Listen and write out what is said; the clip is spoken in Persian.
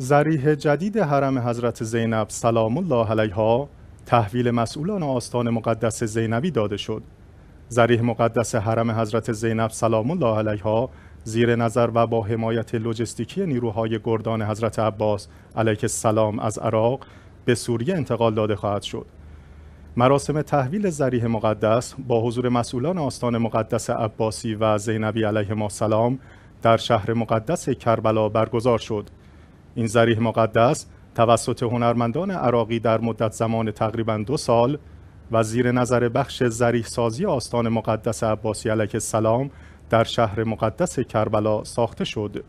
زریح جدید حرم حضرت زینب سلام الله علیها تحویل مسئولان آستان مقدس زینبی داده شد. زریح مقدس حرم حضرت زینب سلام الله علیها زیر نظر و با حمایت لوجستیکی نیروهای گردان حضرت عباس علیه السلام از عراق به سوریه انتقال داده خواهد شد. مراسم تحویل زریح مقدس با حضور مسئولان آستان مقدس عباسی و زینبی علیه ما سلام در شهر مقدس کربلا برگزار شد. این زریح مقدس توسط هنرمندان عراقی در مدت زمان تقریبا دو سال و زیر نظر بخش زریح سازی آستان مقدس عباسی علیه السلام در شهر مقدس کربلا ساخته شد.